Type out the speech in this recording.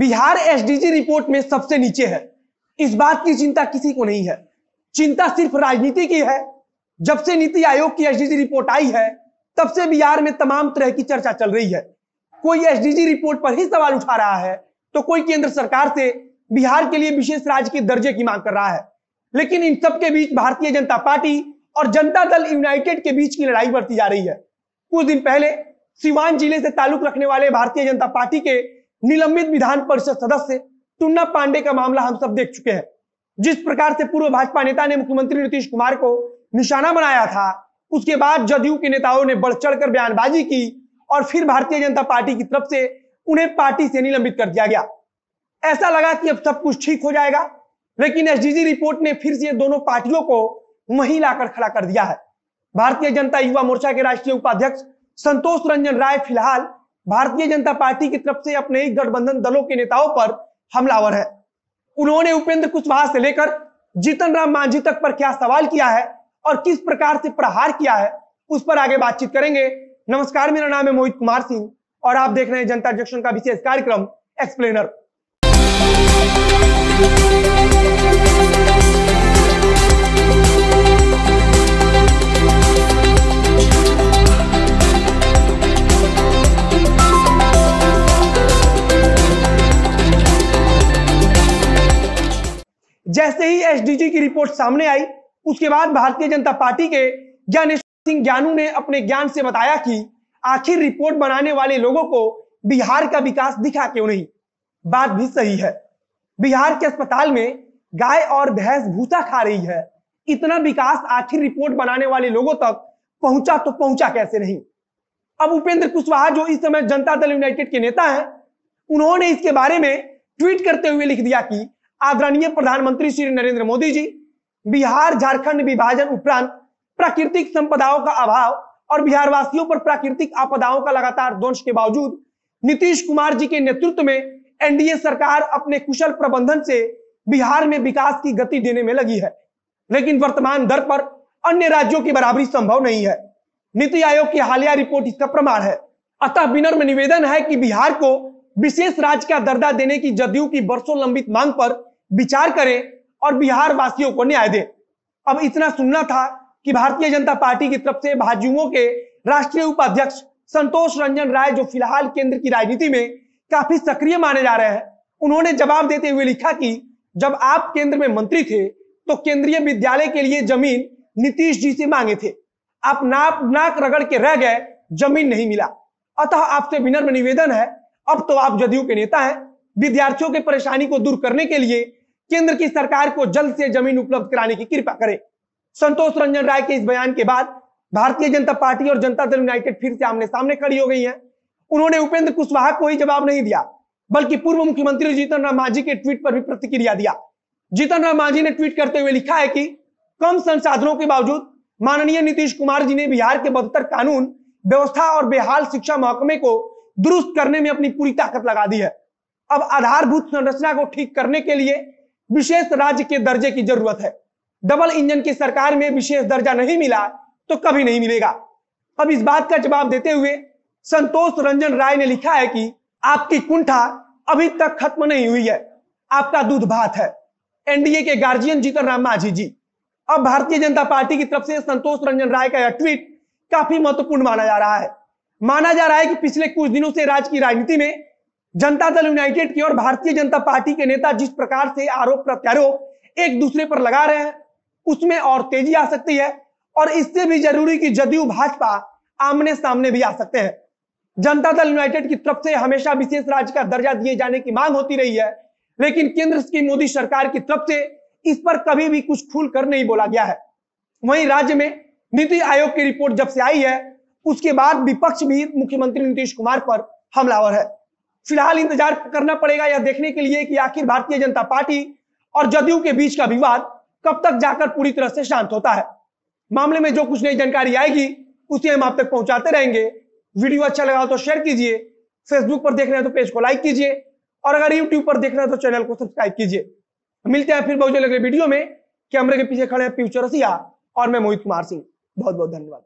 Bihar SDG report में सबसे नीचे है इस बात की चिंता किसी को नहीं है चिंता सिर्फ राजनीति की है जब से नीति आयोग की एसडीजी रिपोर्ट आई है तब से बिहार में तमाम तरह की चर्चा चल रही है कोई एसडीजी रिपोर्ट पर ही सवाल उठा रहा है तो कोई केंद्र सरकार से बिहार के लिए विशेष राज्य के दर्जे की मांग कर रहा है लेकिन इन सबके बीच भारतीय जनता पार्टी और जनता दल यूनाइटेड के बीच की लड़ाई बढ़ती जा रही है कुछ दिन पहले सिवान जिले से ताल्लुक रखने वाले भारतीय जनता पार्टी के निलंबित विधान परिषद सदस्य टुन्ना पांडे का मामला हम सब देख चुके हैं जिस प्रकार से पूर्व भाजपा नेता ने मुख्यमंत्री नीतीश कुमार को निशाना बनाया था उसके बाद जदयू के नेताओं ने बढ़ चढ़कर बयानबाजी की और फिर भारतीय जनता पार्टी की तरफ से उन्हें पार्टी से निलंबित कर दिया गया ऐसा लगा कि अब सब कुछ ठीक हो जाएगा लेकिन एसडीजी रिपोर्ट ने फिर से दोनों पार्टियों को वहीं लाकर खड़ा कर दिया है भारतीय जनता युवा मोर्चा के राष्ट्रीय उपाध्यक्ष संतोष रंजन राय फिलहाल भारतीय जनता पार्टी की तरफ से अपने ही गठबंधन दलों के नेताओं पर हमलावर है उन्होंने उपेंद्र कुशवाहा से लेकर जीतन राम मांझी तक पर क्या सवाल किया है और किस प्रकार से प्रहार किया है उस पर आगे बातचीत करेंगे नमस्कार मेरा नाम है मोहित कुमार सिंह और आप देख रहे हैं जनता जंक्शन का विशेष कार्यक्रम एक्सप्लेनर जैसे ही एसडीजी की रिपोर्ट सामने आई उसके बाद भारतीय जनता पार्टी के ज्ञानेश्वर सिंह ज्ञानू ने अपने ज्ञान से बताया कि आखिर रिपोर्ट बनाने वाले लोगों को बिहार का विकास दिखा क्यों नहीं बात भी सही है बिहार के अस्पताल में गाय और भैंस भूसा खा रही है इतना विकास आखिर रिपोर्ट बनाने वाले लोगों तक पहुंचा तो पहुंचा कैसे नहीं अब उपेंद्र कुशवाहा जो इस समय जनता दल यूनाइटेड के नेता हैं उन्होंने इसके बारे में ट्वीट करते हुए लिख दिया कि आदरणीय प्रधानमंत्री श्री नरेंद्र मोदी जी बिहार झारखंड विभाजन उपरांत प्राकृतिक संपदाओं का अभाव और बिहार वासियों पर प्राकृतिक आपदाओं का लगातार दोष के बावजूद नीतीश कुमार जी के नेतृत्व में एनडीए सरकार अपने कुशल प्रबंधन से बिहार में विकास की गति देने में लगी है लेकिन वर्तमान दर पर अन्य राज्यों की बराबरी संभव नहीं है नीति आयोग की हालिया रिपोर्ट इसका प्रमाण है अतः बिनर में निवेदन है कि बिहार को विशेष राज्य का दर्जा देने की जदयू की बरसों लंबित मांग पर विचार करें और बिहार वासियों को न्याय दे अब इतना सुनना था कि भारतीय जनता पार्टी की तरफ से भाजयुओं के राष्ट्रीय उपाध्यक्ष संतोष रंजन राय जो फिलहाल केंद्र की राजनीति में काफी सक्रिय माने जा रहे हैं उन्होंने जवाब देते हुए लिखा कि जब आप केंद्र में मंत्री थे तो केंद्रीय विद्यालय के लिए जमीन नीतीश जी से मांगे थे आप नाप नाक रगड़ के रह गए जमीन नहीं मिला अतः आपसे विनम्र निवेदन है अब तो आप जदयू के नेता हैं विद्यार्थियों के परेशानी को दूर करने के लिए केंद्र की सरकार को जल्द से जमीन उपलब्ध कराने की कृपा करें संतोष रंजन राय के इस बयान के बाद भारतीय जनता पार्टी और जनता दल यूनाइटेड फिर से आमने सामने खड़ी हो गई है उन्होंने उपेंद्र कुशवाहा को ही जवाब नहीं दिया बल्कि पूर्व मुख्यमंत्री जीतन राम मांझी के ट्वीट पर भी प्रतिक्रिया दिया जीतन राम मांझी ने ट्वीट करते हुए लिखा है कि कम संसाधनों के बावजूद माननीय नीतीश कुमार जी ने बिहार के बदतर कानून व्यवस्था और बेहाल शिक्षा महकमे को दुरुस्त करने में अपनी पूरी ताकत लगा दी है अब आधारभूत संरचना को ठीक करने के लिए विशेष राज्य के दर्जे की जरूरत है डबल इंजन की सरकार में विशेष दर्जा नहीं मिला तो कभी नहीं मिलेगा अब इस बात का जवाब देते हुए संतोष रंजन राय ने लिखा है कि आपकी कुंठा अभी तक खत्म नहीं हुई है आपका दूध भात है एनडीए के गार्जियन जीतन राम मांझी जी अब भारतीय जनता पार्टी की तरफ से संतोष रंजन राय का यह ट्वीट काफी महत्वपूर्ण माना जा रहा है माना जा रहा है कि पिछले कुछ दिनों से राज्य की राजनीति में जनता दल यूनाइटेड की और भारतीय जनता पार्टी के नेता जिस प्रकार से आरोप प्रत्यारोप एक दूसरे पर लगा रहे हैं उसमें और तेजी आ सकती है और इससे भी जरूरी कि जदयू भाजपा आमने सामने भी आ सकते हैं जनता दल यूनाइटेड की तरफ से हमेशा विशेष राज्य का दर्जा दिए जाने की मांग होती रही है लेकिन केंद्र की मोदी सरकार की तरफ से इस पर कभी भी कुछ खुल कर नहीं बोला गया है वहीं राज्य में नीति आयोग की रिपोर्ट जब से आई है उसके बाद विपक्ष भी मुख्यमंत्री नीतीश कुमार पर हमलावर है फिलहाल इंतजार करना पड़ेगा या देखने के लिए कि आखिर भारतीय जनता पार्टी और जदयू के बीच का विवाद कब तक जाकर पूरी तरह से शांत होता है मामले में जो कुछ नई जानकारी आएगी उसे हम आप तक पहुंचाते रहेंगे वीडियो अच्छा लगा तो शेयर कीजिए फेसबुक पर देख रहे हैं तो पेज को लाइक कीजिए और अगर यूट्यूब पर देख रहे हैं तो चैनल को सब्सक्राइब कीजिए मिलते हैं फिर बहुत जल्द अगले वीडियो में कैमरे के पीछे खड़े हैं पीयूष चौरसिया और मैं मोहित कुमार सिंह बहुत बहुत धन्यवाद